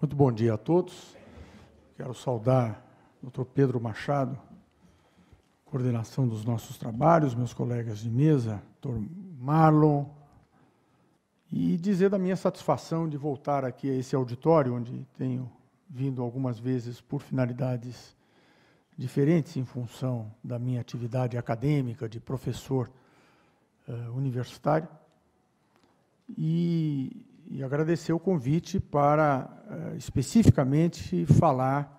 Muito bom dia a todos. Quero saudar o Dr. Pedro Machado, coordenação dos nossos trabalhos, meus colegas de mesa, Dr. Marlon, e dizer da minha satisfação de voltar aqui a esse auditório, onde tenho vindo algumas vezes por finalidades diferentes em função da minha atividade acadêmica de professor uh, universitário. E e agradecer o convite para eh, especificamente falar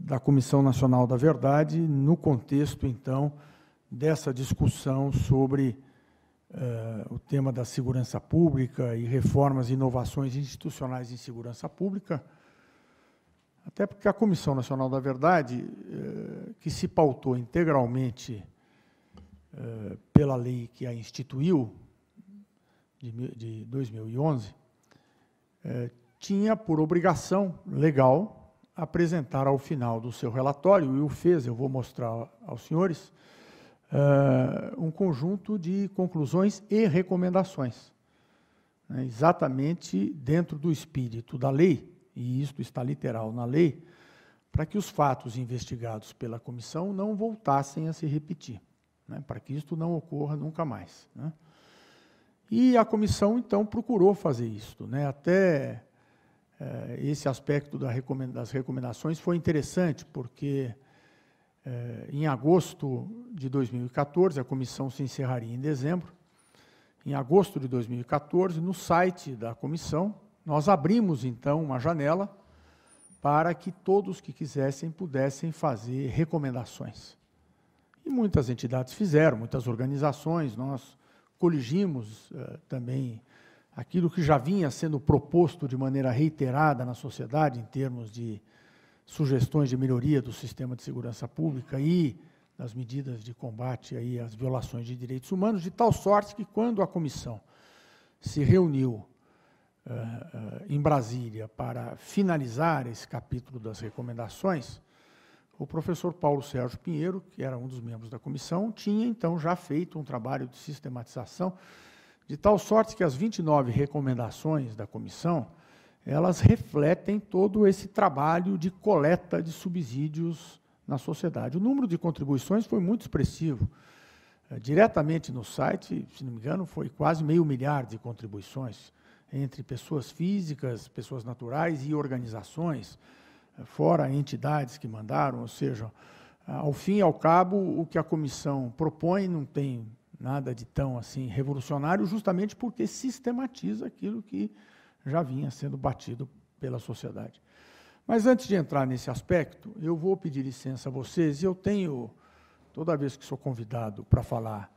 da Comissão Nacional da Verdade no contexto, então, dessa discussão sobre uh, o tema da segurança pública e reformas e inovações institucionais em segurança pública, até porque a Comissão Nacional da Verdade, uh, que se pautou integralmente uh, pela lei que a instituiu, de, de 2011, é, tinha por obrigação legal apresentar ao final do seu relatório, e o fez, eu vou mostrar aos senhores, é, um conjunto de conclusões e recomendações, né, exatamente dentro do espírito da lei, e isto está literal na lei, para que os fatos investigados pela comissão não voltassem a se repetir, né, para que isto não ocorra nunca mais. Né. E a comissão, então, procurou fazer isso. Né? Até eh, esse aspecto da recomenda das recomendações foi interessante, porque eh, em agosto de 2014, a comissão se encerraria em dezembro, em agosto de 2014, no site da comissão, nós abrimos, então, uma janela para que todos que quisessem pudessem fazer recomendações. E muitas entidades fizeram, muitas organizações, nós coligimos eh, também aquilo que já vinha sendo proposto de maneira reiterada na sociedade, em termos de sugestões de melhoria do sistema de segurança pública e das medidas de combate aí às violações de direitos humanos, de tal sorte que, quando a comissão se reuniu eh, eh em Brasília para finalizar esse capítulo das recomendações, o professor Paulo Sérgio Pinheiro, que era um dos membros da comissão, tinha então já feito um trabalho de sistematização, de tal sorte que as 29 recomendações da comissão, elas refletem todo esse trabalho de coleta de subsídios na sociedade. O número de contribuições foi muito expressivo. Eh, diretamente no site, se não me engano, foi quase meio milhar de contribuições entre pessoas físicas, pessoas naturais e organizações fora entidades que mandaram, ou seja, ao fim e ao cabo, o que a comissão propõe não tem nada de tão assim revolucionário, justamente porque sistematiza aquilo que já vinha sendo batido pela sociedade. Mas antes de entrar nesse aspecto, eu vou pedir licença a vocês, e eu tenho, toda vez que sou convidado para falar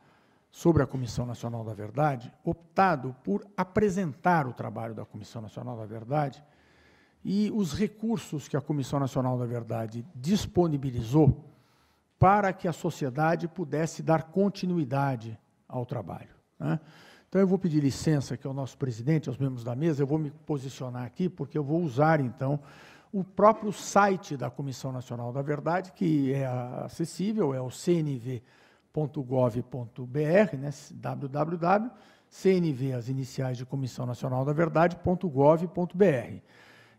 sobre a Comissão Nacional da Verdade, optado por apresentar o trabalho da Comissão Nacional da Verdade e os recursos que a Comissão Nacional da Verdade disponibilizou para que a sociedade pudesse dar continuidade ao trabalho. Né? Então, eu vou pedir licença que ao é nosso presidente, aos membros da mesa, eu vou me posicionar aqui, porque eu vou usar, então, o próprio site da Comissão Nacional da Verdade, que é acessível, é o cnv.gov.br, né, www, cnv, as iniciais de Comissão Nacional da Verdade.gov.br.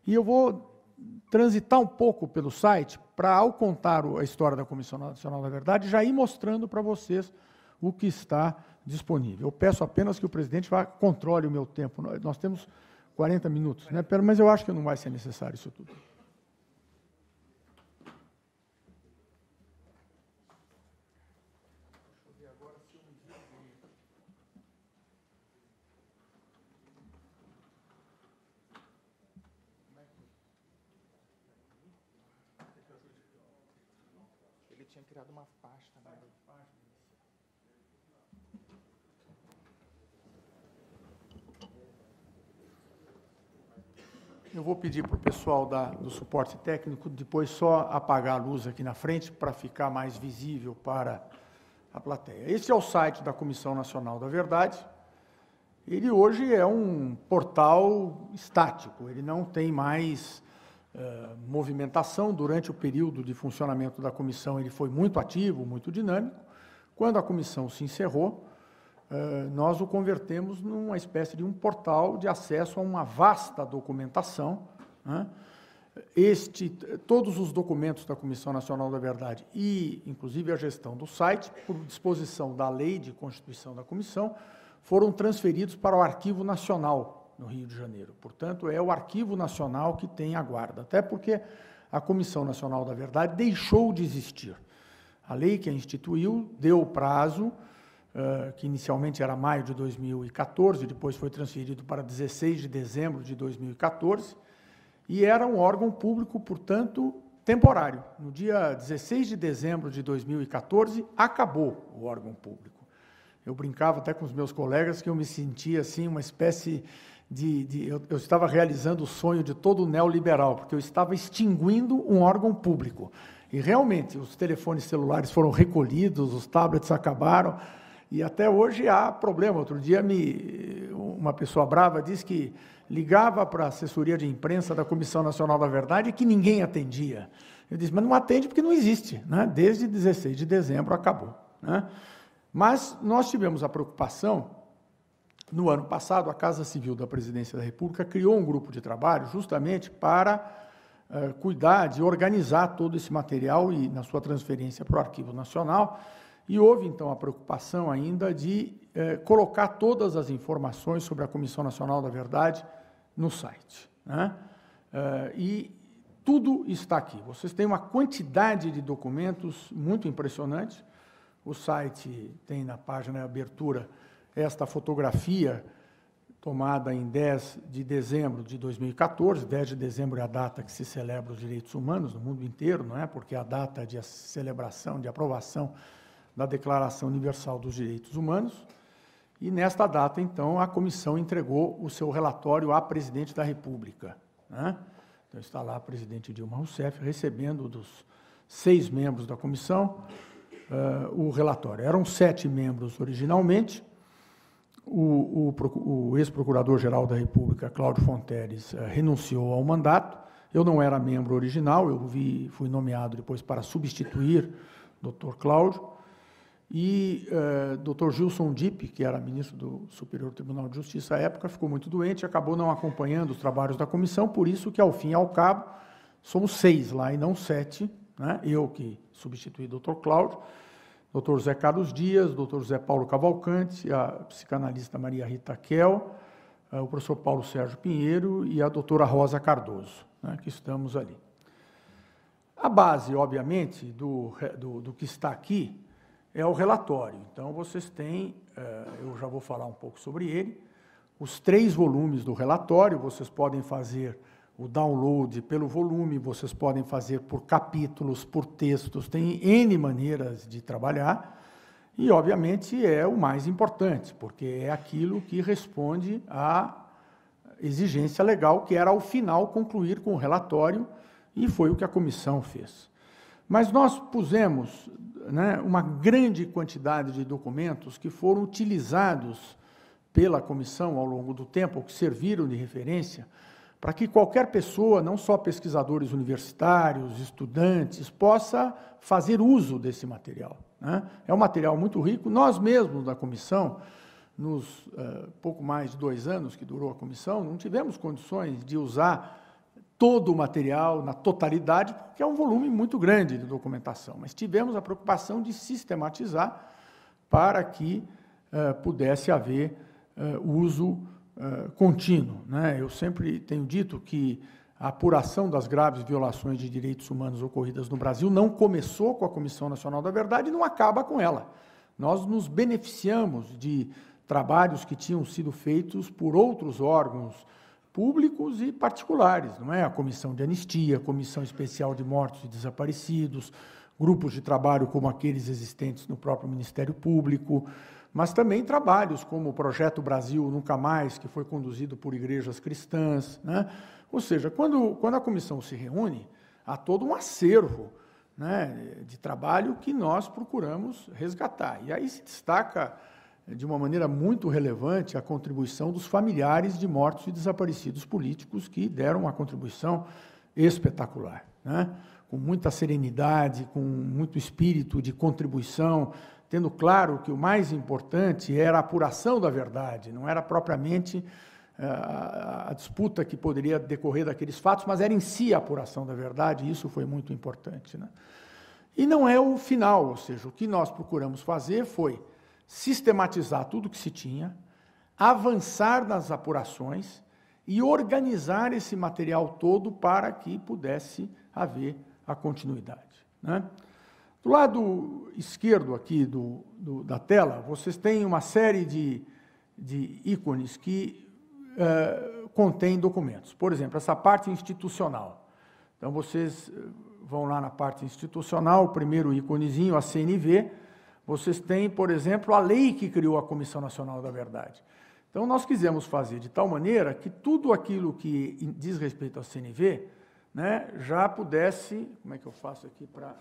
E eu vou transitar um pouco pelo site para, ao contar a história da Comissão Nacional da Verdade, já ir mostrando para vocês o que está disponível. Eu peço apenas que o presidente vá, controle o meu tempo. Nós temos 40 minutos, né? mas eu acho que não vai ser necessário isso tudo. tinha criado né? uma pasta. Né? Eu vou pedir para o pessoal da, do suporte técnico depois só apagar a luz aqui na frente para ficar mais visível para a plateia. Este é o site da Comissão Nacional da Verdade. Ele hoje é um portal estático, ele não tem mais eh, movimentação. Durante o período de funcionamento da comissão, ele foi muito ativo, muito dinâmico. Quando a comissão se encerrou, eh, nós o convertemos numa espécie de um portal de acesso a uma vasta documentação. Né? Este, todos os documentos da Comissão Nacional da Verdade e, inclusive, a gestão do site, por disposição da lei de constituição da comissão, foram transferidos para o Arquivo Nacional no Rio de Janeiro. Portanto, é o Arquivo Nacional que tem a guarda, até porque a Comissão Nacional da Verdade deixou de existir. A lei que a instituiu deu prazo, eh, que inicialmente era maio de 2014, depois foi transferido para 16 de dezembro de 2014, e era um órgão público, portanto, temporário. No dia 16 de dezembro de 2014, acabou o órgão público. Eu brincava até com os meus colegas que eu me sentia assim uma espécie de, de eu, eu, estava realizando o sonho de todo neoliberal, porque eu estava extinguindo um órgão público. E realmente, os telefones celulares foram recolhidos, os tablets acabaram, e até hoje há problema. Outro dia, me, uma pessoa brava disse que ligava para a assessoria de imprensa da Comissão Nacional da Verdade e que ninguém atendia. Eu disse, mas não atende porque não existe, né? desde 16 de dezembro acabou. Né? Mas nós tivemos a preocupação no ano passado, a Casa Civil da Presidência da República criou um grupo de trabalho justamente para uh, cuidar de organizar todo esse material e na sua transferência para o Arquivo Nacional. E houve, então, a preocupação ainda de uh, colocar todas as informações sobre a Comissão Nacional da Verdade no site. Né? Uh, e tudo está aqui. Vocês têm uma quantidade de documentos muito impressionante. O site tem na página abertura esta fotografia tomada em 10 de dezembro de 2014, 10 de dezembro é a data que se celebra os direitos humanos no mundo inteiro, não é? Porque é a data de celebração, de aprovação da Declaração Universal dos Direitos Humanos. E nesta data, então, a comissão entregou o seu relatório à presidente da República. Né? Então está lá a presidente Dilma Rousseff recebendo dos seis membros da comissão uh, o relatório. Eram sete membros originalmente, o, o, o ex-procurador-geral da República, Cláudio Fonteres, eh, renunciou ao mandato. Eu não era membro original, eu vi, fui nomeado depois para substituir Dr. Cláudio. E eh, Dr. Gilson Dipp, que era ministro do Superior Tribunal de Justiça à época, ficou muito doente, e acabou não acompanhando os trabalhos da comissão, por isso que, ao fim e ao cabo, somos seis lá e não sete, né? eu que substituí Dr. Cláudio, Dr. José Carlos Dias, Dr. José Paulo Cavalcante, a psicanalista Maria Rita Kel, eh, o professor Paulo Sérgio Pinheiro e a doutora Rosa Cardoso, né, que estamos ali. A base, obviamente, do, do, do, que está aqui é o relatório. Então, vocês têm, eh, eu já vou falar um pouco sobre ele, os três volumes do relatório, vocês podem fazer o download pelo volume, vocês podem fazer por capítulos, por textos, tem N maneiras de trabalhar. E, obviamente, é o mais importante, porque é aquilo que responde à exigência legal, que era, ao final, concluir com o relatório, e foi o que a comissão fez. Mas nós pusemos né, uma grande quantidade de documentos que foram utilizados pela comissão ao longo do tempo, que serviram de referência, para que qualquer pessoa, não só pesquisadores universitários, estudantes, possa fazer uso desse material. Né? É um material muito rico. Nós mesmos, da comissão, nos uh, pouco mais de dois anos que durou a comissão, não tivemos condições de usar todo o material na totalidade, porque é um volume muito grande de documentação, mas tivemos a preocupação de sistematizar para que uh, pudesse haver uh, uso eh, contínuo. Né? Eu sempre tenho dito que a apuração das graves violações de direitos humanos ocorridas no Brasil não começou com a Comissão Nacional da Verdade e não acaba com ela. Nós nos beneficiamos de trabalhos que tinham sido feitos por outros órgãos públicos e particulares, não é? A Comissão de Anistia, a Comissão Especial de Mortos e Desaparecidos, grupos de trabalho como aqueles existentes no próprio Ministério Público, mas também trabalhos como o Projeto Brasil Nunca Mais, que foi conduzido por igrejas cristãs. Né? Ou seja, quando, quando a comissão se reúne, há todo um acervo né, de trabalho que nós procuramos resgatar. E aí se destaca, de uma maneira muito relevante, a contribuição dos familiares de mortos e desaparecidos políticos, que deram uma contribuição espetacular. Né? com muita serenidade, com muito espírito de contribuição, tendo claro que o mais importante era a apuração da verdade, não era propriamente eh, a disputa que poderia decorrer daqueles fatos, mas era em si a apuração da verdade, e isso foi muito importante. Né? E não é o final, ou seja, o que nós procuramos fazer foi sistematizar tudo o que se tinha, avançar nas apurações e organizar esse material todo para que pudesse haver a continuidade. Né? Do lado esquerdo aqui do, do, da tela, vocês têm uma série de, de ícones que uh, eh, contém documentos. Por exemplo, essa parte institucional. Então, vocês eh, vão lá na parte institucional, o primeiro íconezinho, a CNV. Vocês têm, por exemplo, a lei que criou a Comissão Nacional da Verdade. Então, nós quisemos fazer de tal maneira que tudo aquilo que diz respeito à CNV né, já pudesse. Como é que eu faço aqui para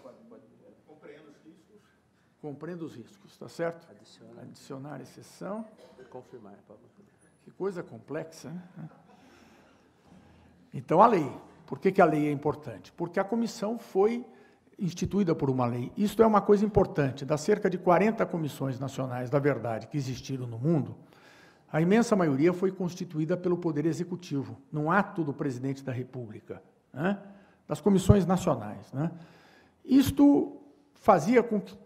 compreendo os riscos, está certo? Adicionar. Adicionar exceção. Confirmar, é Que coisa complexa, né? Então, a lei. Por que, que a lei é importante? Porque a comissão foi instituída por uma lei. Isto é uma coisa importante. Das cerca de 40 comissões nacionais da verdade que existiram no mundo, a imensa maioria foi constituída pelo Poder Executivo, num ato do presidente da República, né? das comissões nacionais. Né? Isto fazia com que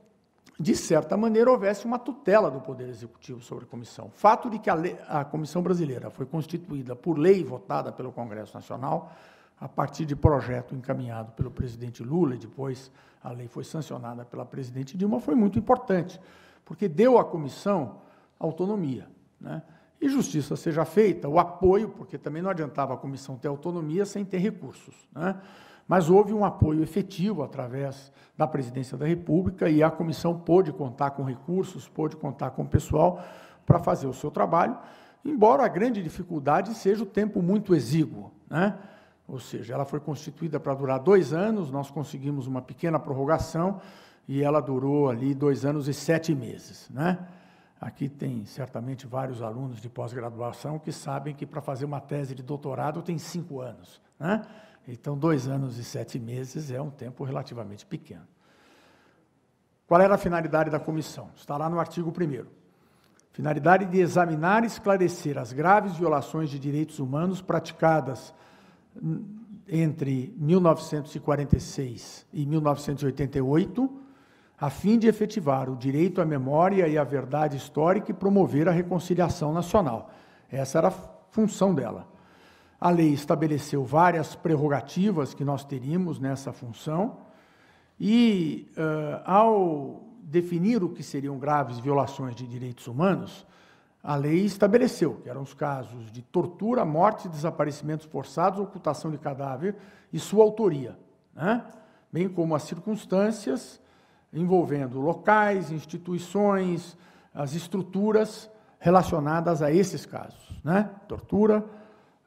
de certa maneira, houvesse uma tutela do Poder Executivo sobre a comissão. Fato de que a, lei, a, Comissão Brasileira foi constituída por lei votada pelo Congresso Nacional, a partir de projeto encaminhado pelo presidente Lula, e depois a lei foi sancionada pela presidente Dilma, foi muito importante, porque deu à comissão autonomia. Né? E justiça seja feita, o apoio, porque também não adiantava a comissão ter autonomia sem ter recursos. Né? Mas houve um apoio efetivo através da Presidência da República e a comissão pôde contar com recursos, pôde contar com o pessoal para fazer o seu trabalho, embora a grande dificuldade seja o tempo muito exíguo. Né? Ou seja, ela foi constituída para durar dois anos, nós conseguimos uma pequena prorrogação e ela durou ali dois anos e sete meses. Né? Aqui tem certamente vários alunos de pós-graduação que sabem que para fazer uma tese de doutorado tem cinco anos. Né? Então, dois anos e sete meses é um tempo relativamente pequeno. Qual era a finalidade da comissão? Está lá no artigo 1. Finalidade de examinar e esclarecer as graves violações de direitos humanos praticadas hum, entre 1946 e 1988, a fim de efetivar o direito à memória e à verdade histórica e promover a reconciliação nacional. Essa era a função dela. A lei estabeleceu várias prerrogativas que nós teríamos nessa função, e uh, ao definir o que seriam graves violações de direitos humanos, a lei estabeleceu que eram os casos de tortura, morte, desaparecimentos forçados, ocultação de cadáver e sua autoria, né? bem como as circunstâncias envolvendo locais, instituições, as estruturas relacionadas a esses casos, né? tortura,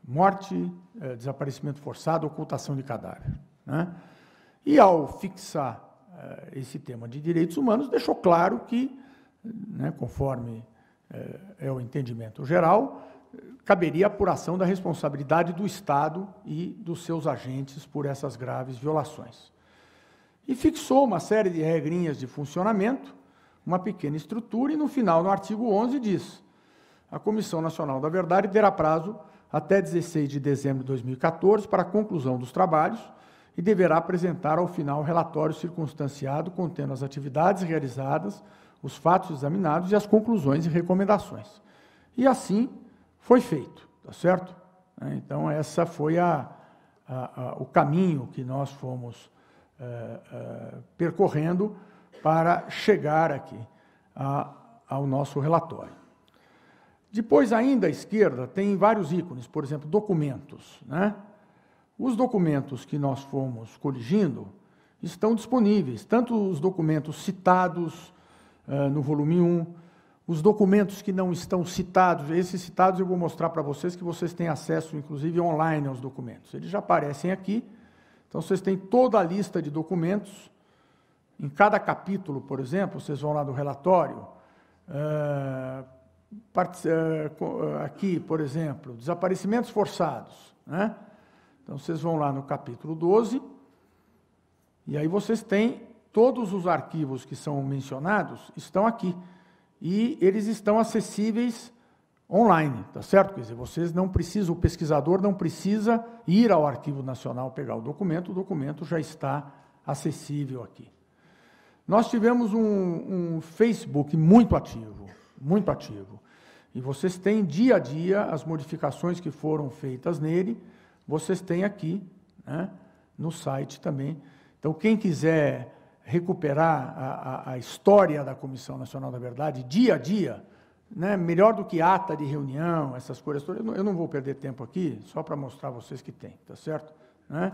morte, é, desaparecimento forçado, ocultação de cadáver. Né? E ao fixar é, esse tema de direitos humanos, deixou claro que, né, conforme é, é o entendimento geral, caberia a apuração da responsabilidade do Estado e dos seus agentes por essas graves violações. E fixou uma série de regrinhas de funcionamento, uma pequena estrutura, e no final, no artigo 11, diz: a Comissão Nacional da Verdade terá prazo até 16 de dezembro de 2014 para a conclusão dos trabalhos e deverá apresentar ao final o relatório circunstanciado contendo as atividades realizadas, os fatos examinados e as conclusões e recomendações. E assim foi feito, tá certo? É, então, essa foi a, a, a, o caminho que nós fomos é, é, percorrendo para chegar aqui ao nosso relatório. Depois, ainda à esquerda, tem vários ícones, por exemplo, documentos. Né? Os documentos que nós fomos coligindo estão disponíveis, tanto os documentos citados uh, no volume 1, os documentos que não estão citados, esses citados eu vou mostrar para vocês que vocês têm acesso, inclusive, online aos documentos. Eles já aparecem aqui, então vocês têm toda a lista de documentos. Em cada capítulo, por exemplo, vocês vão lá do relatório, uh, eh, eh, aqui, por exemplo, desaparecimentos forçados. Né? Então, vocês vão lá no capítulo 12, e aí vocês têm todos os arquivos que são mencionados, estão aqui. E eles estão acessíveis online, tá certo? Quer dizer, vocês não precisam, o pesquisador não precisa ir ao Arquivo Nacional pegar o documento, o documento já está acessível aqui. Nós tivemos um, um Facebook muito ativo muito ativo. E vocês têm dia a dia as modificações que foram feitas nele, vocês têm aqui né, no site também. Então, quem quiser recuperar a, a, a, história da Comissão Nacional da Verdade, dia a dia, né, melhor do que ata de reunião, essas coisas todas, eu não, vou perder tempo aqui, só para mostrar a vocês que tem, tá certo? Né?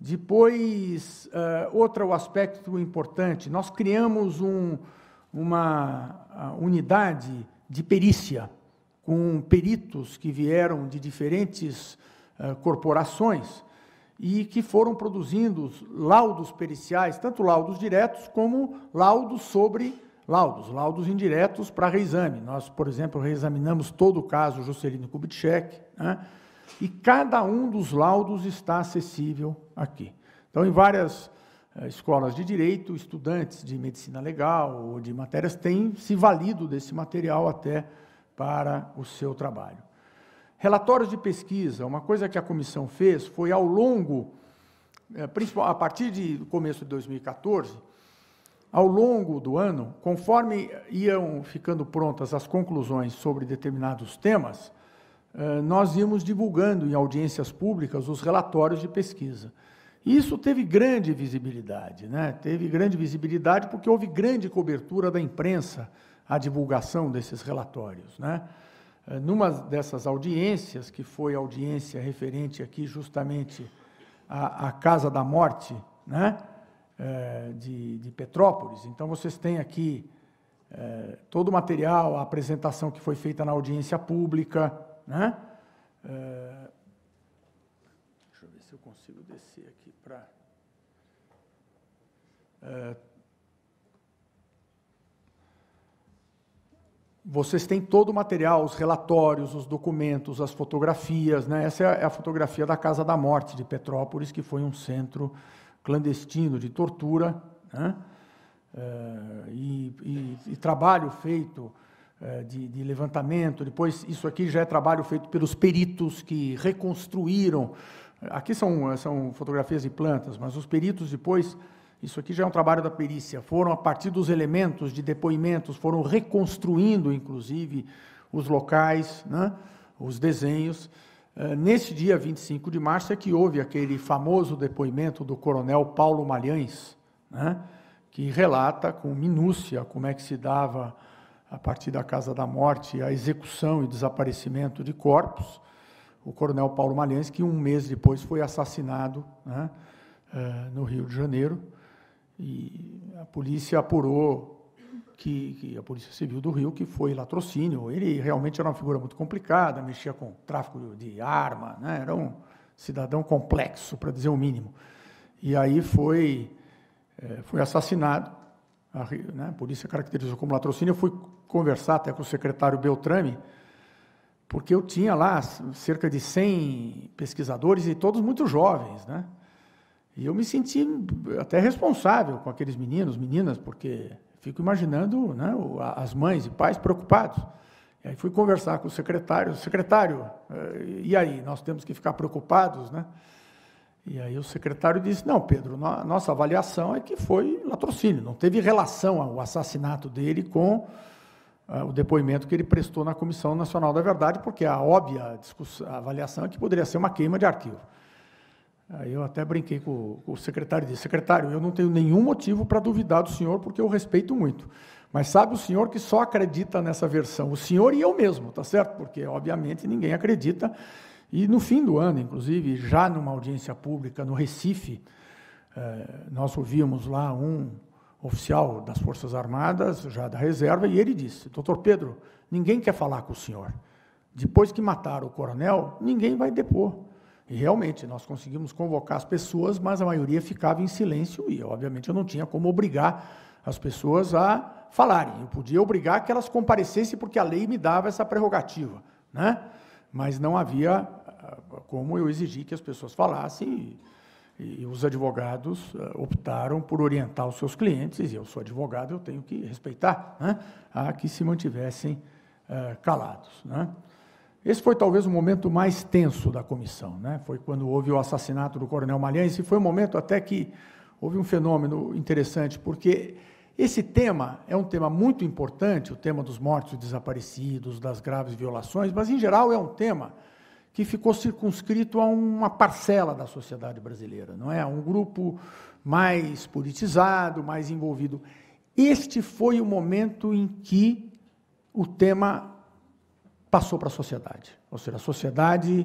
Depois, uh, outro aspecto importante, nós criamos um, uma unidade de perícia, com peritos que vieram de diferentes uh, corporações e que foram produzindo laudos periciais, tanto laudos diretos como laudos sobre laudos, laudos indiretos para reexame. Nós, por exemplo, reexaminamos todo o caso Juscelino Kubitschek, né? e cada um dos laudos está acessível aqui. Então, em várias eh, escolas de direito, estudantes de medicina legal ou de matérias têm se valido desse material até para o seu trabalho. Relatórios de pesquisa, uma coisa que a comissão fez foi ao longo, eh, a partir de começo de 2014, ao longo do ano, conforme iam ficando prontas as conclusões sobre determinados temas, eh, nós íamos divulgando em audiências públicas os relatórios de pesquisa isso teve grande visibilidade, né? teve grande visibilidade porque houve grande cobertura da imprensa à divulgação desses relatórios. Né? Eh, numa dessas audiências, que foi audiência referente aqui justamente à, à Casa da Morte né? É, de, de Petrópolis, então vocês têm aqui é, todo o material, a apresentação que foi feita na audiência pública, né? É, consigo descer aqui para... É, vocês têm todo o material, os relatórios, os documentos, as fotografias. Né? Essa é, é a fotografia da Casa da Morte de Petrópolis, que foi um centro clandestino de tortura. Né? É, e, e, e, trabalho feito é, de, de, levantamento. Depois, isso aqui já é trabalho feito pelos peritos que reconstruíram Aqui são, são fotografias de plantas, mas os peritos depois, isso aqui já é um trabalho da perícia, foram a partir dos elementos de depoimentos, foram reconstruindo, inclusive, os locais, né, os desenhos. Eh, nesse dia 25 de março é que houve aquele famoso depoimento do coronel Paulo Malhães, né, que relata com minúcia como é que se dava, a partir da Casa da Morte, a execução e desaparecimento de corpos o coronel Paulo Malhães, que um mês depois foi assassinado né, eh, no Rio de Janeiro. E a polícia apurou que, que, a Polícia Civil do Rio que foi latrocínio. Ele realmente era uma figura muito complicada, mexia com tráfico de arma, né, era um cidadão complexo, para dizer o mínimo. E aí foi, eh, foi assassinado. A, né, a polícia caracterizou como latrocínio. Eu fui conversar até com o secretário Beltrame, porque eu tinha lá cerca de 100 pesquisadores e todos muito jovens, né? E eu me senti eh, até responsável com aqueles meninos, meninas, porque fico imaginando né, as mães e pais preocupados. E aí fui conversar com o secretário, secretário, eh, e aí, nós temos que ficar preocupados, né? E aí o secretário disse, não, Pedro, nossa avaliação é que foi latrocínio, não teve relação ao assassinato dele com o depoimento que ele prestou na Comissão Nacional da Verdade, porque a óbvia a avaliação é que poderia ser uma queima de arquivo. Aí eu até brinquei com, o secretário e disse, secretário, eu não tenho nenhum motivo para duvidar do senhor, porque eu respeito muito. Mas sabe o senhor que só acredita nessa versão, o senhor e eu mesmo, tá certo? Porque, obviamente, ninguém acredita. E no fim do ano, inclusive, já numa audiência pública no Recife, eh, nós ouvimos lá um oficial das Forças Armadas, já da reserva, e ele disse: Doutor Pedro, ninguém quer falar com o senhor. Depois que mataram o coronel, ninguém vai depor. E realmente, nós conseguimos convocar as pessoas, mas a maioria ficava em silêncio e, obviamente, eu não tinha como obrigar as pessoas a falarem. Eu podia obrigar que elas comparecessem, porque a lei me dava essa prerrogativa. Né? Mas não havia ah, como eu exigir que as pessoas falassem. E, e os advogados eh, optaram por orientar os seus clientes, e eu sou advogado, eu tenho que respeitar, né, a que se mantivessem uh, calados. Né. Esse foi talvez o momento mais tenso da comissão, né, foi quando houve o assassinato do coronel Malhães, e foi um momento até que houve um fenômeno interessante, porque esse tema é um tema muito importante, o tema dos mortos e desaparecidos, das graves violações, mas, em geral, é um tema que ficou circunscrito a uma parcela da sociedade brasileira, não é? um grupo mais politizado, mais envolvido. Este foi o momento em que o tema passou para a sociedade. Ou seja, a sociedade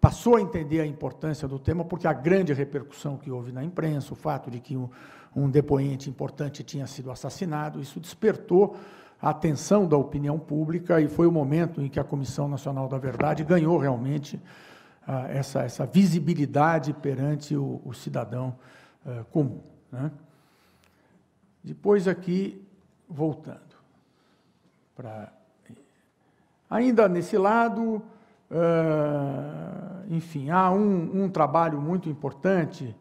passou a entender a importância do tema, porque a grande repercussão que houve na imprensa, o fato de que um depoente importante tinha sido assassinado, isso despertou a atenção da opinião pública e foi o momento em que a Comissão Nacional da Verdade ganhou realmente ah, essa, essa, visibilidade perante o, o cidadão ah, comum. Né? Depois aqui, voltando para... Ainda nesse lado, ah, enfim, há um, um, trabalho muito importante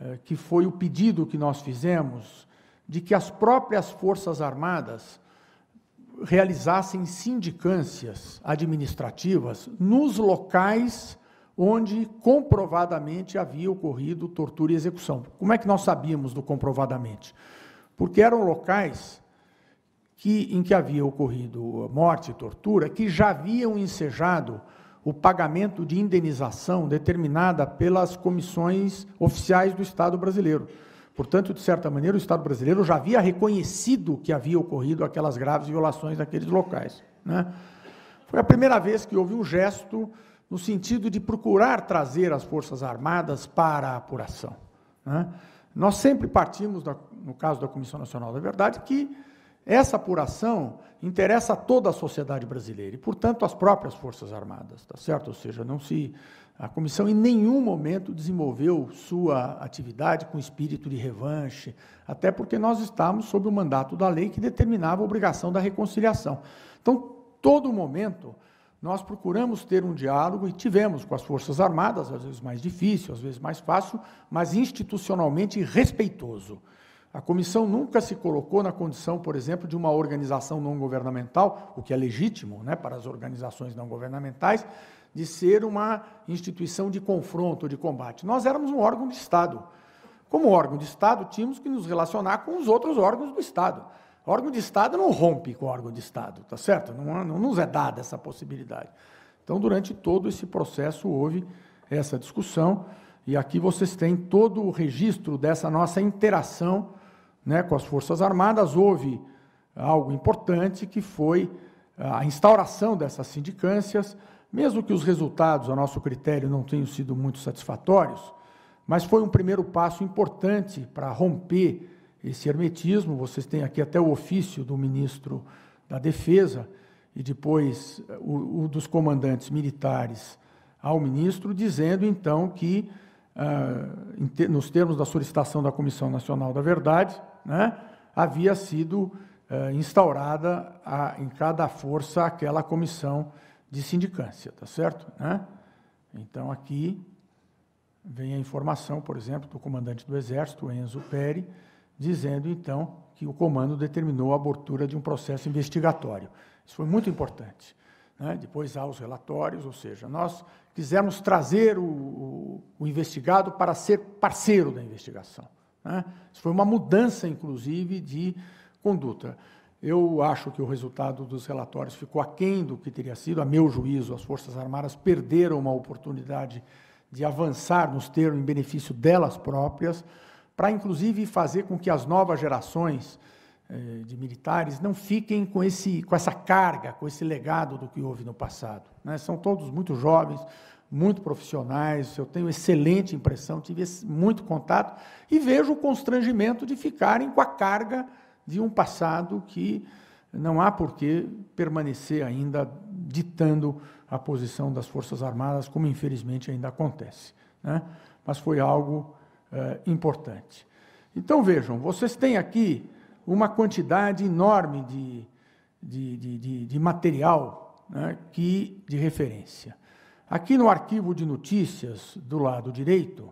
eh, que foi o pedido que nós fizemos de que as próprias Forças Armadas realizassem sindicâncias administrativas nos locais onde comprovadamente havia ocorrido tortura e execução. Como é que nós sabíamos do comprovadamente? Porque eram locais que, em que havia ocorrido morte e tortura, que já haviam ensejado o pagamento de indenização determinada pelas comissões oficiais do Estado brasileiro. Portanto, de certa maneira, o Estado brasileiro já havia reconhecido que havia ocorrido aquelas graves violações naqueles locais. Né? Foi a primeira vez que houve um gesto no sentido de procurar trazer as Forças Armadas para a apuração. Né? Nós sempre partimos, da, no caso da Comissão Nacional da Verdade, que essa apuração interessa a toda a sociedade brasileira e, portanto, as próprias Forças Armadas, tá certo? Ou seja, não se a comissão em nenhum momento desenvolveu sua atividade com espírito de revanche, até porque nós estávamos sob o mandato da lei que determinava a obrigação da reconciliação. Então, todo momento, nós procuramos ter um diálogo e tivemos com as Forças Armadas, às vezes mais difícil, às vezes mais fácil, mas institucionalmente respeitoso. A comissão nunca se colocou na condição, por exemplo, de uma organização não governamental, o que é legítimo né, para as organizações não governamentais, de ser uma instituição de confronto, de combate. Nós éramos um órgão de Estado. Como órgão de Estado, tínhamos que nos relacionar com os outros órgãos do Estado. O órgão de Estado não rompe com o órgão de Estado, tá certo? Não, não nos é dada essa possibilidade. Então, durante todo esse processo, houve essa discussão, e aqui vocês têm todo o registro dessa nossa interação né, com as Forças Armadas. Houve algo importante que foi ah, a instauração dessas sindicâncias, mesmo que os resultados, a nosso critério, não tenham sido muito satisfatórios, mas foi um primeiro passo importante para romper esse hermetismo. Vocês têm aqui até o ofício do ministro da Defesa e depois eh, o, o dos comandantes militares ao ministro, dizendo então que, ah, nos termos da solicitação da Comissão Nacional da Verdade, né, havia sido ah, instaurada a, em cada força aquela comissão de sindicância, tá certo? Né? Então, aqui vem a informação, por exemplo, do comandante do Exército, Enzo Peri, dizendo, então, que o comando determinou a abertura de um processo investigatório. Isso foi muito importante. Né? Depois há os relatórios, ou seja, nós quisermos trazer o, o, o investigado para ser parceiro da investigação. Né? Isso foi uma mudança, inclusive, de conduta. Eu acho que o resultado dos relatórios ficou aquém do que teria sido. A meu juízo, as Forças Armadas perderam uma oportunidade de avançar nos termos em benefício delas próprias, para inclusive fazer com que as novas gerações eh, de militares não fiquem com, esse, com essa carga, com esse legado do que houve no passado. Né? São todos muito jovens, muito profissionais, eu tenho excelente impressão, tive muito contato e vejo o constrangimento de ficarem com a carga de um passado que não há por que permanecer ainda ditando a posição das Forças Armadas, como infelizmente ainda acontece. Né? Mas foi algo eh, importante. Então vejam, vocês têm aqui uma quantidade enorme de, de, de, de, de material né, que, de referência. Aqui no arquivo de notícias, do lado direito,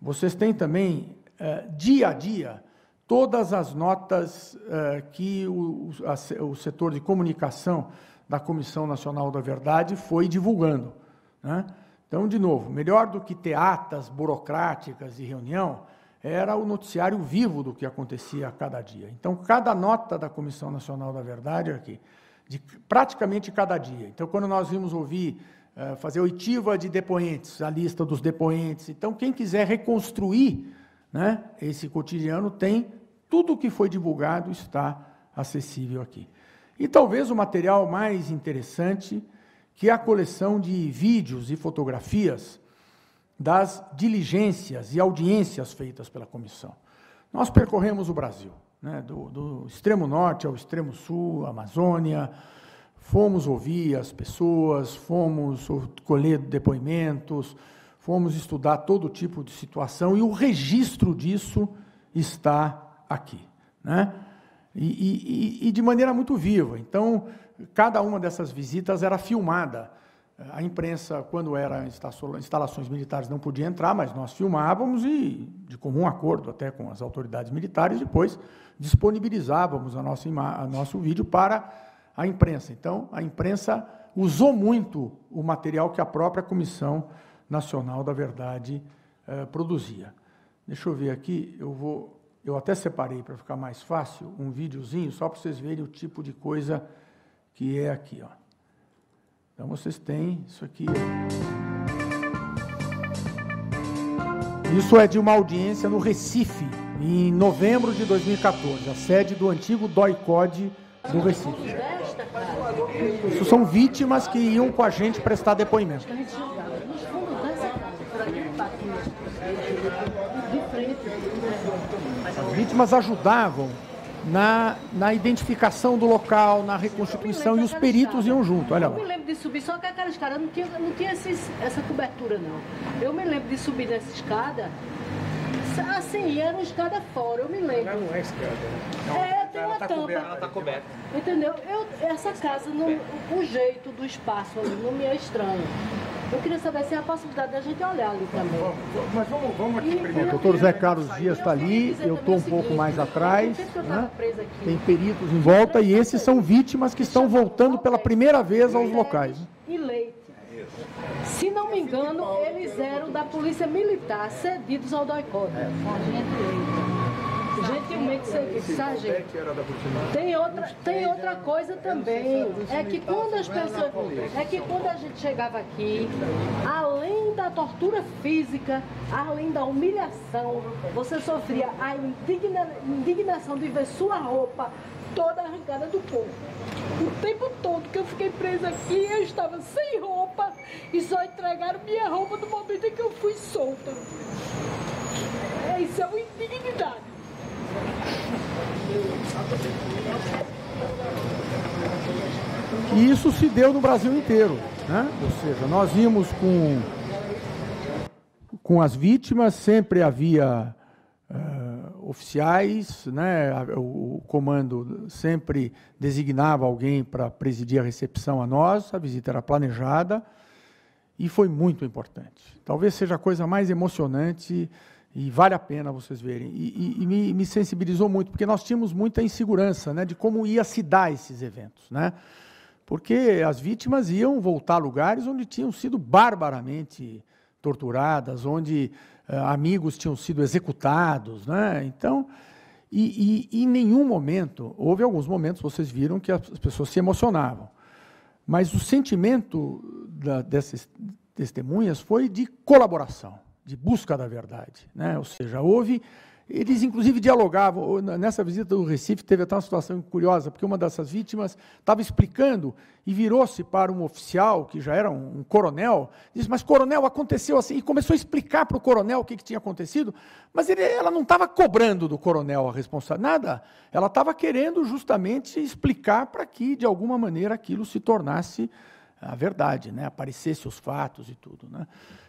vocês têm também eh, dia a dia todas as notas uh, que o, a, o setor de comunicação da Comissão Nacional da Verdade foi divulgando. Né? Então, de novo, melhor do que teatas burocráticas de reunião, era o noticiário vivo do que acontecia a cada dia. Então, cada nota da Comissão Nacional da Verdade aqui, de praticamente cada dia. Então, quando nós vimos ouvir uh, fazer oitiva de depoentes, a lista dos depoentes, então quem quiser reconstruir né? Esse cotidiano tem tudo o que foi divulgado está acessível aqui. E talvez o material mais interessante, que é a coleção de vídeos e fotografias das diligências e audiências feitas pela comissão. Nós percorremos o Brasil, né, do, do, extremo norte ao extremo sul, Amazônia, fomos ouvir as pessoas, fomos colher depoimentos, Fomos estudar todo tipo de situação e o registro disso está aqui. Né? E, e, e de maneira muito viva. Então, cada uma dessas visitas era filmada. A imprensa, quando em instalações militares, não podia entrar, mas nós filmávamos e, de comum acordo até com as autoridades militares, depois disponibilizávamos a nossa, a nosso vídeo para a imprensa. Então, a imprensa usou muito o material que a própria comissão Nacional da Verdade eh, produzia. Deixa eu ver aqui, eu vou, eu até separei para ficar mais fácil um videozinho só para vocês verem o tipo de coisa que é aqui, ó. Então vocês têm isso aqui. Isso é de uma audiência no Recife, em novembro de 2014, a sede do antigo DOI-COD do Recife. Isso são vítimas que iam com a gente prestar depoimento. As vítimas ajudavam na, na identificação do local, na reconstituição e os peritos iam junto. Olha lá. Eu me lembro de subir, só que aquela escada não tinha, não tinha esses, essa cobertura, não. Eu me lembro de subir nessa escada. Assim, era uma escada fora, eu me lembro. não é escada. Não. Né? É, tem tá uma tá tampa. Coberta, ela tá coberta. Entendeu? Eu, essa casa, não, o jeito do espaço ali não me é estranho. Eu queria saber se é a possibilidade da gente olhar ali também. Vamos, mas vamos, vamos aqui e, primeiro. O doutor Zé Carlos Dias está ali, eu estou um seguinte, pouco mais atrás. Né? Tem peritos em volta e esses são vítimas que estão voltando pela primeira vez aos locais. Né? E leite. É se não me engano, eles eram da polícia militar, cedidos ao doicode. É gentilmente mensagem. Tem outra, tem outra coisa também. É que quando as pessoas. É que quando a gente chegava aqui, além da tortura física, além da humilhação, você sofria a indigna, indignação de ver sua roupa toda arrancada do corpo. O tempo todo que eu fiquei presa aqui, eu estava sem roupa e só entregaram minha roupa no momento em que eu fui solta. Isso é uma indignidade. E isso se deu no Brasil inteiro. Né? Ou seja, nós vimos com, com as vítimas, sempre havia uh, oficiais, né? o, o comando sempre designava alguém para presidir a recepção a nós, a visita era planejada e foi muito importante. Talvez seja a coisa mais emocionante e vale a pena vocês verem. E, e, e me, me, sensibilizou muito, porque nós tínhamos muita insegurança né, de como ia se dar esses eventos. Né? Porque as vítimas iam voltar a lugares onde tinham sido barbaramente torturadas, onde uh, amigos tinham sido executados. Né? Então, e, e em nenhum momento, houve alguns momentos, vocês viram, que as pessoas se emocionavam. Mas o sentimento da, dessas testemunhas foi de colaboração de busca da verdade. Né? Ou seja, houve. Eles, inclusive, dialogavam. Nessa visita do Recife, teve até uma situação curiosa, porque uma dessas vítimas estava explicando e virou-se para um oficial, que já era um, um, coronel, disse: Mas, coronel, aconteceu assim. E começou a explicar para o coronel o que, que tinha acontecido, mas ele, ela não estava cobrando do coronel a responsabilidade, nada. Ela estava querendo justamente explicar para que, de alguma maneira, aquilo se tornasse a verdade, né? aparecesse os fatos e tudo. Né?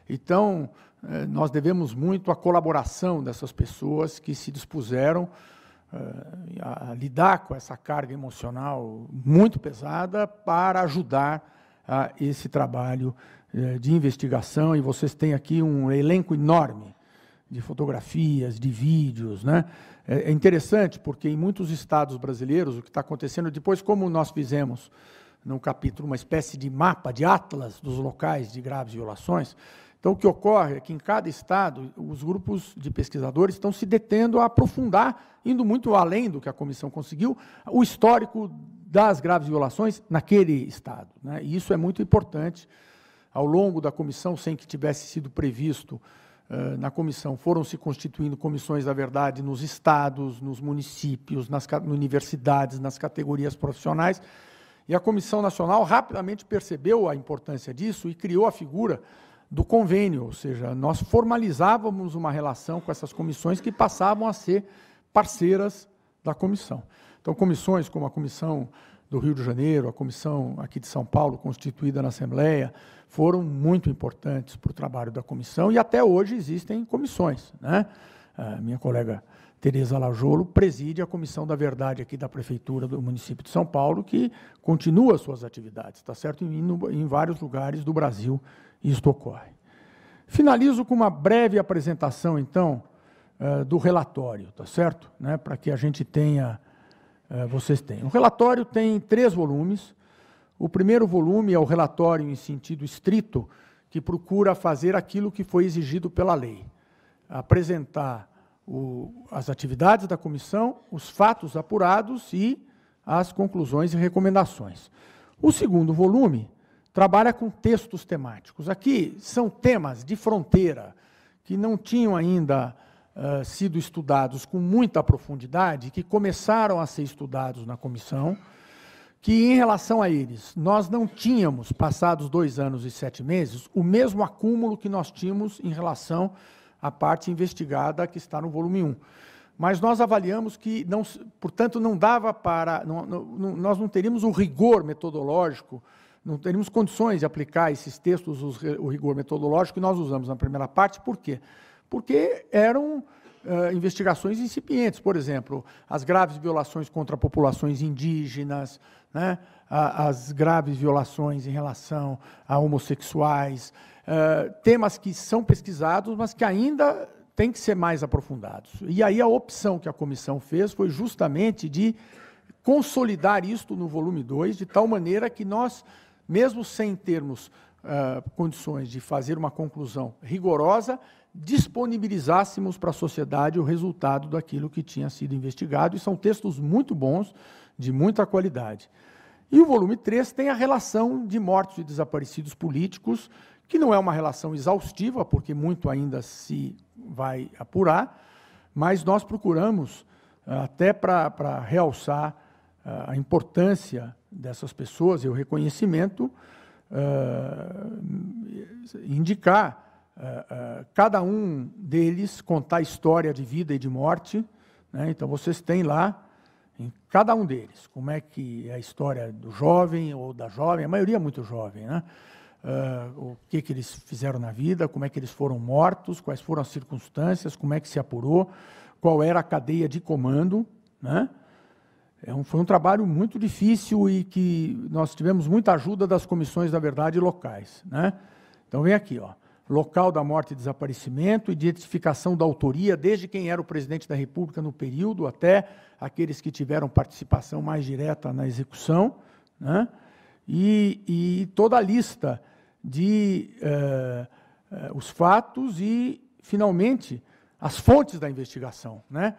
Então. Eh, nós devemos muito à colaboração dessas pessoas que se dispuseram eh, a lidar com essa carga emocional muito pesada para ajudar a esse trabalho eh, de investigação. E vocês têm aqui um elenco enorme de fotografias, de vídeos. Né? É, é interessante, porque em muitos estados brasileiros, o que está acontecendo, depois, como nós fizemos no capítulo, uma espécie de mapa, de atlas dos locais de graves violações, então, o que ocorre é que em cada estado, os grupos de pesquisadores estão se detendo a aprofundar, indo muito além do que a comissão conseguiu, o histórico das graves violações naquele estado. Né? E isso é muito importante. Ao longo da comissão, sem que tivesse sido previsto uh, na comissão, foram se constituindo comissões da verdade nos estados, nos municípios, nas universidades, nas categorias profissionais. E a Comissão Nacional rapidamente percebeu a importância disso e criou a figura do convênio, ou seja, nós formalizávamos uma relação com essas comissões que passavam a ser parceiras da comissão. Então, comissões como a Comissão do Rio de Janeiro, a comissão aqui de São Paulo, constituída na Assembleia, foram muito importantes para o trabalho da comissão e até hoje existem comissões. Né? A minha colega Tereza Lajolo preside a Comissão da Verdade aqui da Prefeitura do município de São Paulo, que continua suas atividades, está certo? Em, em vários lugares do Brasil isto ocorre. Finalizo com uma breve apresentação, então, eh, do relatório, tá certo? Né, Para que a gente tenha, eh, vocês tenham. O relatório tem três volumes. O primeiro volume é o relatório em sentido estrito, que procura fazer aquilo que foi exigido pela lei, apresentar o, as atividades da comissão, os fatos apurados e as conclusões e recomendações. O segundo volume trabalha com textos temáticos. Aqui são temas de fronteira que não tinham ainda uh, sido estudados com muita profundidade, que começaram a ser estudados na comissão, que em relação a eles, nós não tínhamos, passados dois anos e sete meses, o mesmo acúmulo que nós tínhamos em relação à parte investigada que está no volume 1 mas nós avaliamos que, não, portanto, não dava para. Não, não, nós não teríamos o rigor metodológico não teríamos condições de aplicar esses textos, os, o rigor metodológico que nós usamos na primeira parte, por quê? Porque eram uh, investigações incipientes, por exemplo, as graves violações contra populações indígenas, né, as graves violações em relação a homossexuais, uh, temas que são pesquisados, mas que ainda têm que ser mais aprofundados. E aí a opção que a comissão fez foi justamente de consolidar isto no volume 2, de tal maneira que nós mesmo sem termos uh, condições de fazer uma conclusão rigorosa, disponibilizássemos para a sociedade o resultado daquilo que tinha sido investigado, e são textos muito bons, de muita qualidade. E o volume 3 tem a relação de mortos e desaparecidos políticos, que não é uma relação exaustiva, porque muito ainda se vai apurar, mas nós procuramos, ah, até para realçar ah, a importância dessas pessoas e o reconhecimento, uh, indicar uh, uh, cada um deles, contar história de vida e de morte. Né? Então, vocês têm lá, em cada um deles, como é que é a história do jovem ou da jovem, a maioria é muito jovem, né? Uh, o que, que eles fizeram na vida, como é que eles foram mortos, quais foram as circunstâncias, como é que se apurou, qual era a cadeia de comando, né? É um, foi um trabalho muito difícil e que nós tivemos muita ajuda das comissões da verdade locais. Né? Então vem aqui, ó. Local da morte e desaparecimento, identificação da autoria, desde quem era o presidente da República no período até aqueles que tiveram participação mais direta na execução, né? e, e toda a lista de eh, eh os fatos e, finalmente, as fontes da investigação. Né?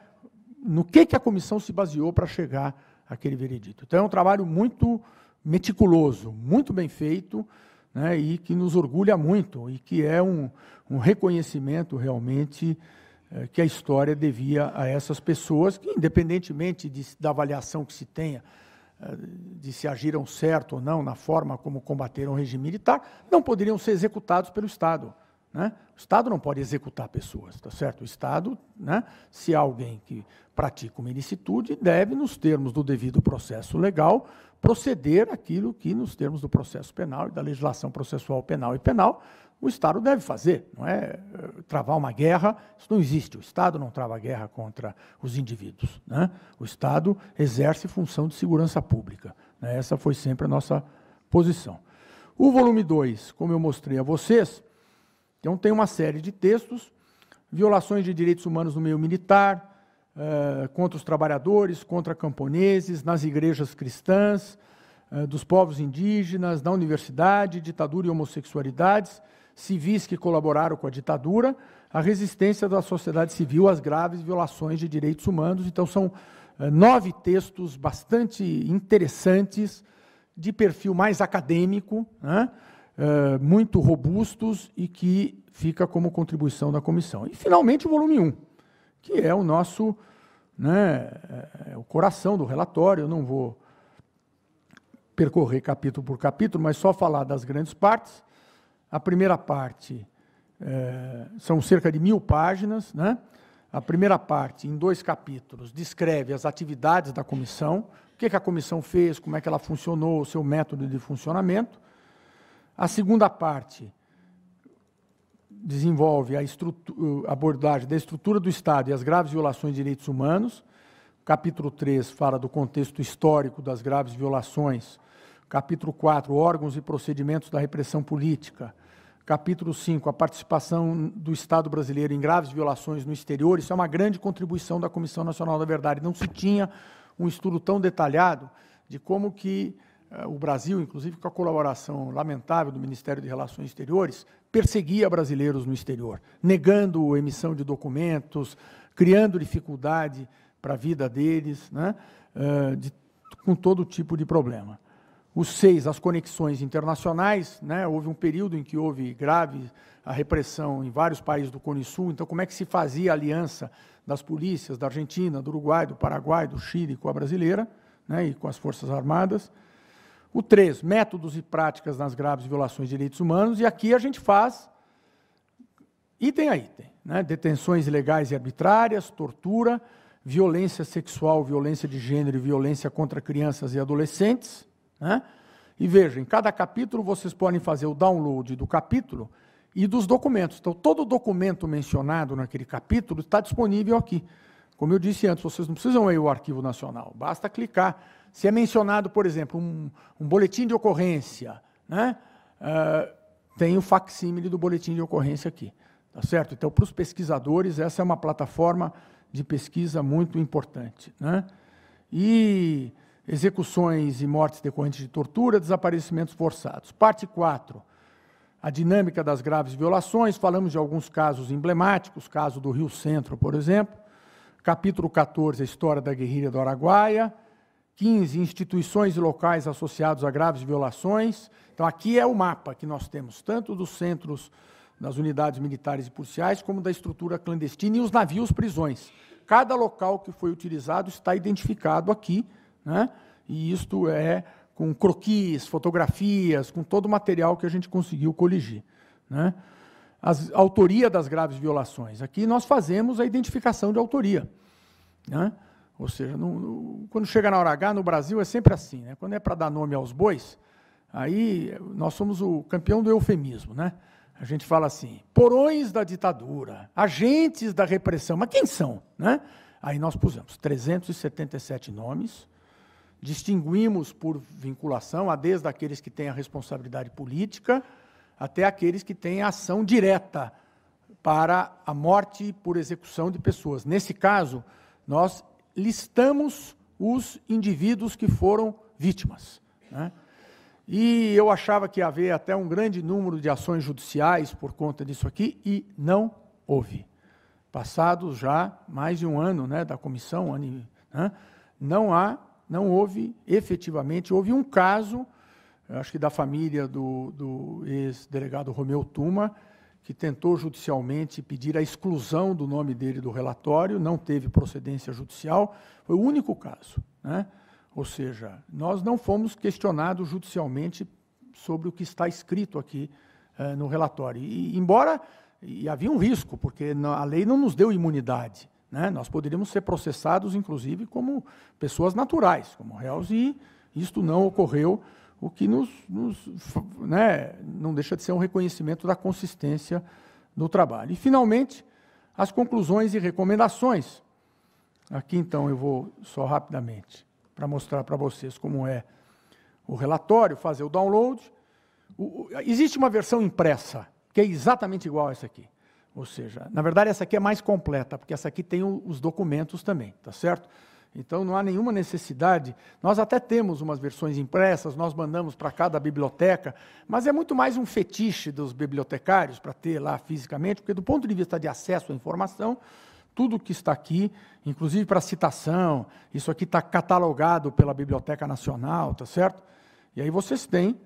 no que, que a comissão se baseou para chegar àquele veredito. Então, é um trabalho muito meticuloso, muito bem feito, né, e que nos orgulha muito, e que é um, um reconhecimento realmente é, que a história devia a essas pessoas, que, independentemente de, da avaliação que se tenha, eh, de se agiram certo ou não na forma como combateram o regime militar, não poderiam ser executados pelo Estado. Né? O Estado não pode executar pessoas, tá certo? O Estado, né, se alguém que pratica uma ilicitude, deve, nos termos do devido processo legal, proceder aquilo que, nos termos do processo penal e da legislação processual penal e penal, o Estado deve fazer, não é travar uma guerra, isso não existe. O Estado não trava guerra contra os indivíduos. Né? O Estado exerce função de segurança pública. Né? Essa foi sempre a nossa posição. O volume 2, como eu mostrei a vocês, então, tem uma série de textos, violações de direitos humanos no meio militar, eh, contra os trabalhadores, contra camponeses, nas igrejas cristãs, eh, dos povos indígenas, na universidade, ditadura e homossexualidades, civis que colaboraram com a ditadura, a resistência da sociedade civil às graves violações de direitos humanos. Então, são eh, nove textos bastante interessantes, de perfil mais acadêmico, né? Eh, muito robustos e que fica como contribuição da comissão. E, finalmente, o volume 1, que é o nosso, né, é o coração do relatório. Eu não vou percorrer capítulo por capítulo, mas só falar das grandes partes. A primeira parte é, são cerca de mil páginas. Né? A primeira parte, em dois capítulos, descreve as atividades da comissão, o que, que a comissão fez, como é que ela funcionou, o seu método de funcionamento. A segunda parte desenvolve a abordagem da estrutura do Estado e as graves violações de direitos humanos. Capítulo 3 fala do contexto histórico das graves violações. Capítulo 4, órgãos e procedimentos da repressão política. Capítulo 5, a participação do Estado brasileiro em graves violações no exterior. Isso é uma grande contribuição da Comissão Nacional da Verdade. Não se tinha um estudo tão detalhado de como que eh, o Brasil, inclusive com a colaboração lamentável do Ministério de Relações Exteriores, perseguia brasileiros no exterior, negando emissão de documentos, criando dificuldade para a vida deles, né? Eh, de, com todo tipo de problema. Os seis, as conexões internacionais, né? houve um período em que houve grave a repressão em vários países do Cone Sul, então como é que se fazia a aliança das polícias da Argentina, do Uruguai, do Paraguai, do Chile com a brasileira né? e com as Forças Armadas, o 3, métodos e práticas nas graves violações de direitos humanos, e aqui a gente faz item a item, né? detenções ilegais e arbitrárias, tortura, violência sexual, violência de gênero e violência contra crianças e adolescentes. Né? E veja, em cada capítulo vocês podem fazer o download do capítulo e dos documentos. Então, todo documento mencionado naquele capítulo está disponível aqui. Como eu disse antes, vocês não precisam ir ao Arquivo Nacional, basta clicar. Se é mencionado, por exemplo, um, um boletim de ocorrência, né? Uh, tem o facsímile do boletim de ocorrência aqui. Tá certo? Então, para os pesquisadores, essa é uma plataforma de pesquisa muito importante. Né? E execuções e mortes decorrentes de tortura, desaparecimentos forçados. Parte 4. A dinâmica das graves violações, falamos de alguns casos emblemáticos, caso do Rio Centro, por exemplo, capítulo 14, a história da guerrilha do Araguaia, 15, instituições e locais associados a graves violações. Então, aqui é o mapa que nós temos, tanto dos centros das unidades militares e policiais, como da estrutura clandestina e os navios prisões. Cada local que foi utilizado está identificado aqui, né? e isto é com croquis, fotografias, com todo o material que a gente conseguiu coligir. Né? a autoria das graves violações. Aqui nós fazemos a identificação de autoria. Né? Ou seja, quando chega na hora H, no Brasil é sempre assim. Né? Quando é para dar nome aos bois, aí nós somos o campeão do eufemismo. Né? A gente fala assim, porões da ditadura, agentes da repressão. Mas quem são? Né? Aí nós pusemos 377 nomes, distinguimos por vinculação, a desde aqueles que têm a responsabilidade política, até aqueles que têm ação direta para a morte por execução de pessoas. Nesse caso, nós listamos os indivíduos que foram vítimas. Né? E eu achava que ia haver até um grande número de ações judiciais por conta disso aqui, e não houve. Passados já mais de um ano né, da comissão, um ano, né, não há, não houve efetivamente, houve um caso acho que da família do, do ex-delegado Romeu Tuma, que tentou judicialmente pedir a exclusão do nome dele do relatório, não teve procedência judicial, foi o único caso. Né? Ou seja, nós não fomos questionados judicialmente sobre o que está escrito aqui eh, no relatório. E, embora e havia um risco, porque a lei não nos deu imunidade. Né? Nós poderíamos ser processados, inclusive, como pessoas naturais, como réus, e isto não ocorreu o que nos, nos né, não deixa de ser um reconhecimento da consistência do trabalho. E, finalmente, as conclusões e recomendações. Aqui, então, eu vou só rapidamente para mostrar para vocês como é o relatório, fazer o download. O, existe uma versão impressa, que é exatamente igual a essa aqui. Ou seja, na verdade, essa aqui é mais completa, porque essa aqui tem o, os documentos também, tá certo? Então não há nenhuma necessidade. Nós até temos umas versões impressas, nós mandamos para cada biblioteca, mas é muito mais um fetiche dos bibliotecários para ter lá fisicamente, porque do ponto de vista de acesso à informação, tudo que está aqui, inclusive para citação, isso aqui está catalogado pela Biblioteca Nacional, tá certo? E aí vocês têm.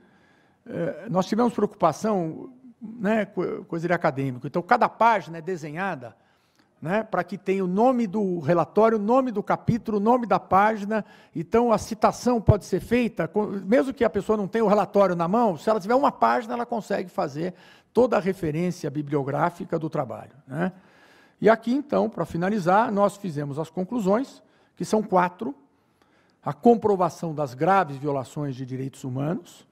Eh, nós tivemos preocupação, né, coisa de acadêmico. Então cada página é desenhada né, para que tenha o nome do relatório, o nome do capítulo, o nome da página. Então, a citação pode ser feita, mesmo que a pessoa não tenha o relatório na mão, se ela tiver uma página, ela consegue fazer toda a referência bibliográfica do trabalho. Né? E aqui, então, para finalizar, nós fizemos as conclusões, que são quatro: a comprovação das graves violações de direitos humanos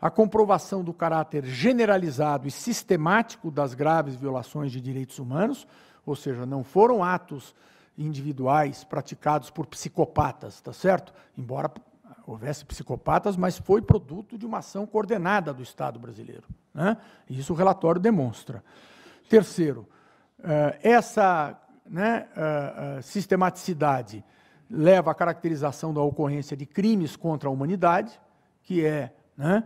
a comprovação do caráter generalizado e sistemático das graves violações de direitos humanos, ou seja, não foram atos individuais praticados por psicopatas, tá certo? Embora houvesse psicopatas, mas foi produto de uma ação coordenada do Estado brasileiro. Né? Isso o relatório demonstra. Terceiro, eh, essa né, eh, eh, sistematicidade leva à caracterização da ocorrência de crimes contra a humanidade, que é né,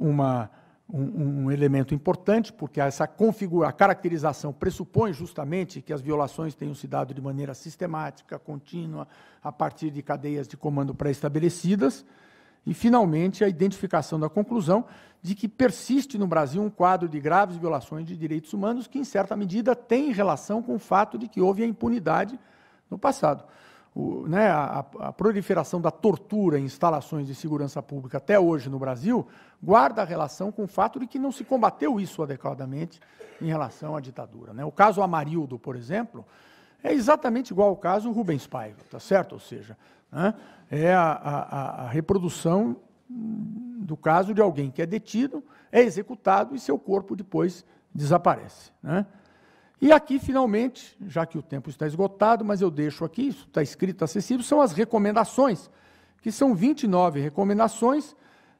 uma um, um, elemento importante, porque essa configura, a caracterização pressupõe justamente que as violações tenham se dado de maneira sistemática, contínua, a partir de cadeias de comando pré-estabelecidas. E, finalmente, a identificação da conclusão de que persiste no Brasil um quadro de graves violações de direitos humanos que, em certa medida, tem relação com o fato de que houve a impunidade no passado o, né, a, a, proliferação da tortura em instalações de segurança pública até hoje no Brasil guarda relação com o fato de que não se combateu isso adequadamente em relação à ditadura. Né? O caso Amarildo, por exemplo, é exatamente igual ao caso Rubens Paiva, tá certo? Ou seja, né, é a, a, a reprodução do caso de alguém que é detido, é executado e seu corpo depois desaparece. Né? E aqui, finalmente, já que o tempo está esgotado, mas eu deixo aqui, isso está escrito acessível, são as recomendações, que são 29 recomendações,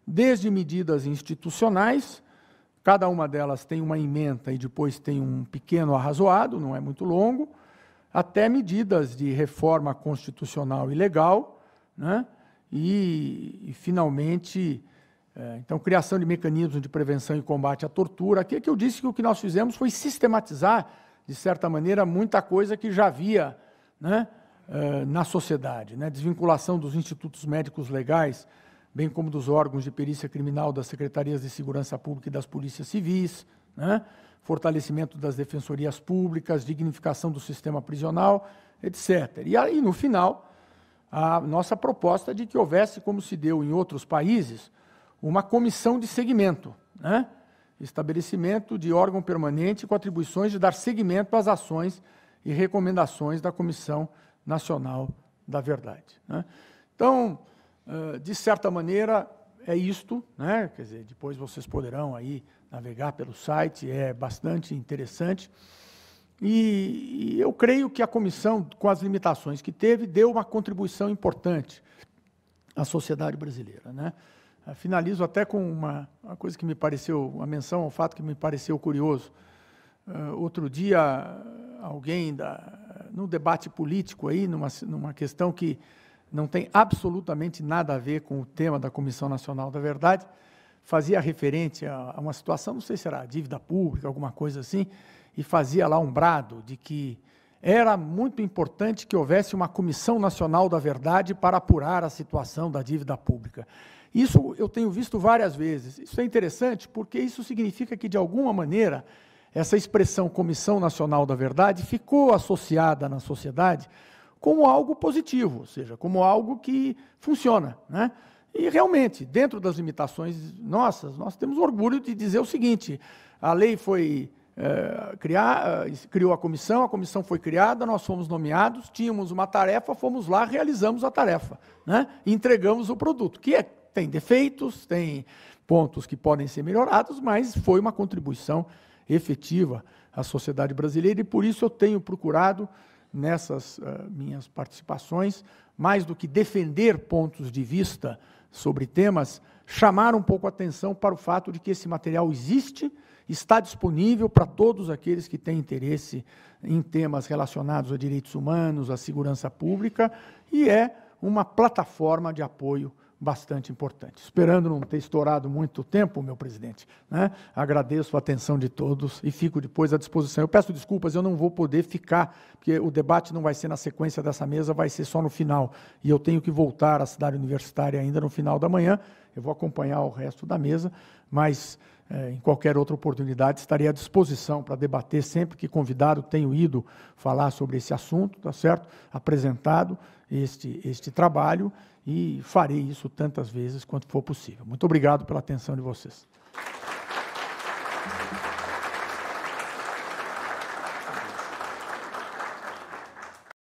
desde medidas institucionais, cada uma delas tem uma emenda e depois tem um pequeno arrazoado, não é muito longo, até medidas de reforma constitucional e legal, né? e, e finalmente, é, então, criação de mecanismos de prevenção e combate à tortura. Aqui é que eu disse que o que nós fizemos foi sistematizar de certa maneira, muita coisa que já havia né, eh, na sociedade. Né? Desvinculação dos institutos médicos legais, bem como dos órgãos de perícia criminal das secretarias de segurança pública e das polícias civis, né? fortalecimento das defensorias públicas, dignificação do sistema prisional, etc. E aí, no final, a nossa proposta é de que houvesse, como se deu em outros países, uma comissão de segmento, né? estabelecimento de órgão permanente com atribuições de dar seguimento às ações e recomendações da Comissão Nacional da Verdade. Né? Então, de certa maneira, é isto, né? quer dizer, depois vocês poderão aí navegar pelo site, é bastante interessante. E, e, eu creio que a comissão, com as limitações que teve, deu uma contribuição importante à sociedade brasileira. Né? Ah, finalizo até com uma, uma, coisa que me pareceu, uma menção, um fato que me pareceu curioso. Uh, outro dia, alguém, da, num debate político aí, numa, numa questão que não tem absolutamente nada a ver com o tema da Comissão Nacional da Verdade, fazia referente a, a uma situação, não sei se era dívida pública, alguma coisa assim, e fazia lá um brado de que era muito importante que houvesse uma Comissão Nacional da Verdade para apurar a situação da dívida pública. Isso eu tenho visto várias vezes. Isso é interessante porque isso significa que, de alguma maneira, essa expressão Comissão Nacional da Verdade ficou associada na sociedade como algo positivo, ou seja, como algo que funciona. Né? E realmente, dentro das limitações nossas, nós temos orgulho de dizer o seguinte: a lei foi é, eh, criar, eh, criou a comissão, a comissão foi criada, nós fomos nomeados, tínhamos uma tarefa, fomos lá, realizamos a tarefa, né? entregamos o produto, que é tem defeitos, tem pontos que podem ser melhorados, mas foi uma contribuição efetiva à sociedade brasileira e por isso eu tenho procurado nessas uh, minhas participações, mais do que defender pontos de vista sobre temas, chamar um pouco a atenção para o fato de que esse material existe, está disponível para todos aqueles que têm interesse em temas relacionados a direitos humanos, à segurança pública, e é uma plataforma de apoio bastante importante. Esperando não ter estourado muito tempo, meu presidente, né? agradeço a atenção de todos e fico depois à disposição. Eu peço desculpas, eu não vou poder ficar, porque o debate não vai ser na sequência dessa mesa, vai ser só no final. E eu tenho que voltar à cidade universitária ainda no final da manhã. Eu vou acompanhar o resto da mesa, mas é, em qualquer outra oportunidade estarei à disposição para debater sempre que convidado tenho ido falar sobre esse assunto, tá certo? Apresentado este, este trabalho e farei isso tantas vezes quanto for possível. Muito obrigado pela atenção de vocês.